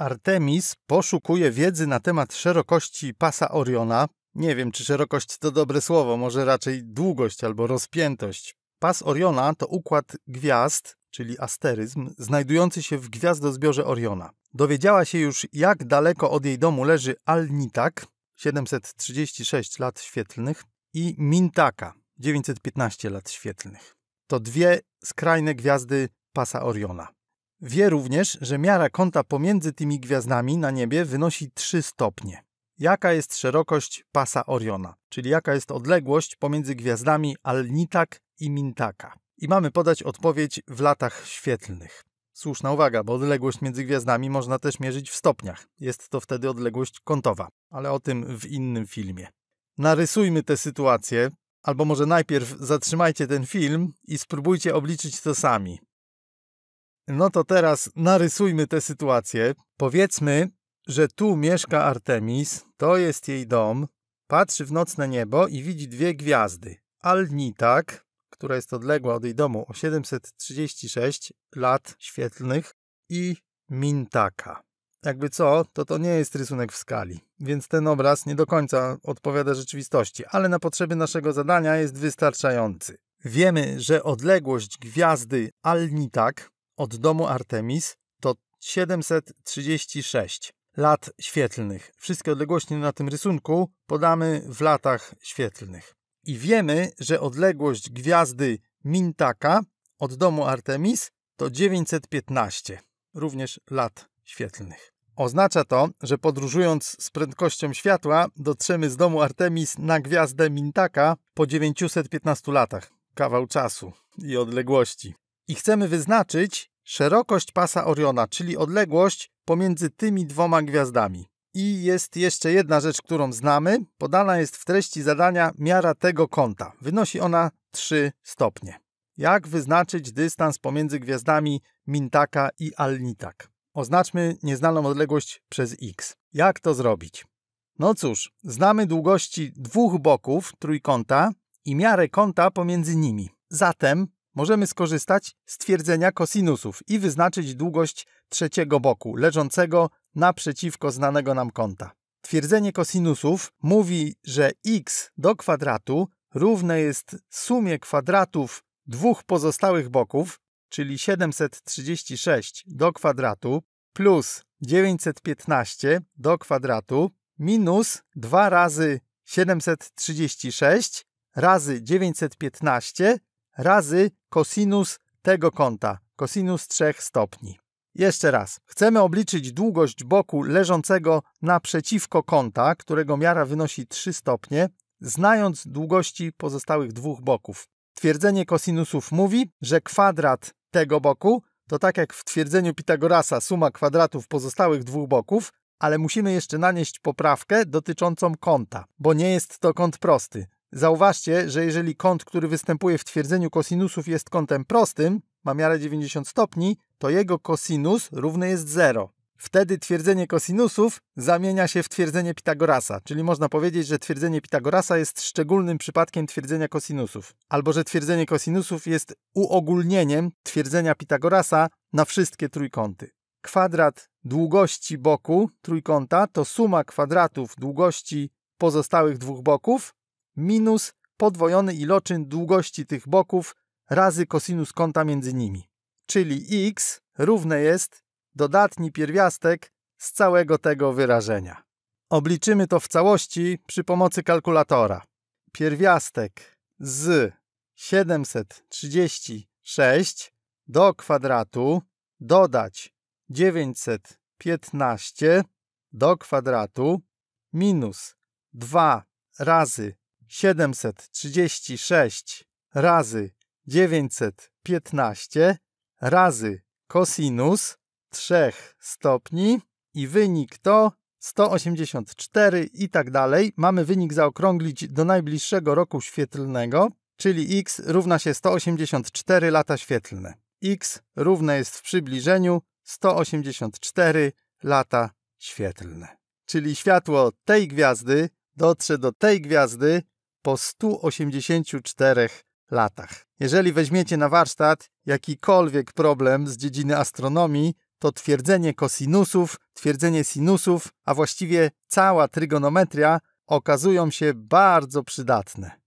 Artemis poszukuje wiedzy na temat szerokości pasa Oriona. Nie wiem, czy szerokość to dobre słowo, może raczej długość albo rozpiętość. Pas Oriona to układ gwiazd, czyli asteryzm, znajdujący się w gwiazdozbiorze Oriona. Dowiedziała się już, jak daleko od jej domu leży Alnitak, 736 lat świetlnych, i Mintaka, 915 lat świetlnych. To dwie skrajne gwiazdy pasa Oriona. Wie również, że miara kąta pomiędzy tymi gwiazdami na niebie wynosi 3 stopnie. Jaka jest szerokość pasa Oriona, czyli jaka jest odległość pomiędzy gwiazdami Alnitak i Mintaka. I mamy podać odpowiedź w latach świetlnych. Słuszna uwaga, bo odległość między gwiazdami można też mierzyć w stopniach. Jest to wtedy odległość kątowa, ale o tym w innym filmie. Narysujmy tę sytuację, albo może najpierw zatrzymajcie ten film i spróbujcie obliczyć to sami. No to teraz narysujmy tę sytuację. Powiedzmy, że tu mieszka Artemis, to jest jej dom, patrzy w nocne niebo i widzi dwie gwiazdy. Alnitak, która jest odległa od jej domu o 736 lat świetlnych i Mintaka. Jakby co, to to nie jest rysunek w skali, więc ten obraz nie do końca odpowiada rzeczywistości, ale na potrzeby naszego zadania jest wystarczający. Wiemy, że odległość gwiazdy Alnitak od domu Artemis to 736 lat świetlnych. Wszystkie odległości na tym rysunku podamy w latach świetlnych. I wiemy, że odległość gwiazdy Mintaka od domu Artemis to 915, również lat świetlnych. Oznacza to, że podróżując z prędkością światła, dotrzemy z domu Artemis na gwiazdę Mintaka po 915 latach, kawał czasu i odległości. I chcemy wyznaczyć, szerokość pasa Oriona, czyli odległość pomiędzy tymi dwoma gwiazdami. I jest jeszcze jedna rzecz, którą znamy. Podana jest w treści zadania miara tego kąta. Wynosi ona 3 stopnie. Jak wyznaczyć dystans pomiędzy gwiazdami Mintaka i Alnitak? Oznaczmy nieznaną odległość przez x. Jak to zrobić? No cóż, znamy długości dwóch boków trójkąta i miarę kąta pomiędzy nimi. Zatem możemy skorzystać z twierdzenia kosinusów i wyznaczyć długość trzeciego boku leżącego naprzeciwko znanego nam kąta. Twierdzenie kosinusów mówi, że x do kwadratu równe jest sumie kwadratów dwóch pozostałych boków, czyli 736 do kwadratu plus 915 do kwadratu minus 2 razy 736 razy 915 razy kosinus tego kąta, kosinus 3 stopni. Jeszcze raz, chcemy obliczyć długość boku leżącego naprzeciwko kąta, którego miara wynosi 3 stopnie, znając długości pozostałych dwóch boków. Twierdzenie kosinusów mówi, że kwadrat tego boku to tak jak w twierdzeniu Pitagorasa suma kwadratów pozostałych dwóch boków, ale musimy jeszcze nanieść poprawkę dotyczącą kąta, bo nie jest to kąt prosty. Zauważcie, że jeżeli kąt, który występuje w twierdzeniu kosinusów jest kątem prostym, ma miarę 90 stopni, to jego kosinus równy jest 0. Wtedy twierdzenie kosinusów zamienia się w twierdzenie Pitagorasa, czyli można powiedzieć, że twierdzenie Pitagorasa jest szczególnym przypadkiem twierdzenia kosinusów, albo że twierdzenie kosinusów jest uogólnieniem twierdzenia Pitagorasa na wszystkie trójkąty. Kwadrat długości boku trójkąta to suma kwadratów długości pozostałych dwóch boków minus podwojony iloczyn długości tych boków razy kosinus kąta między nimi. Czyli x równe jest dodatni pierwiastek z całego tego wyrażenia. Obliczymy to w całości przy pomocy kalkulatora. Pierwiastek z 736 do kwadratu dodać 915 do kwadratu minus 2 razy 736 razy 915 razy kosinus 3 stopni i wynik to 184 i tak dalej. Mamy wynik zaokrąglić do najbliższego roku świetlnego, czyli x równa się 184 lata świetlne. x równe jest w przybliżeniu 184 lata świetlne. Czyli światło tej gwiazdy dotrze do tej gwiazdy po 184 latach. Jeżeli weźmiecie na warsztat jakikolwiek problem z dziedziny astronomii, to twierdzenie kosinusów, twierdzenie sinusów, a właściwie cała trygonometria okazują się bardzo przydatne.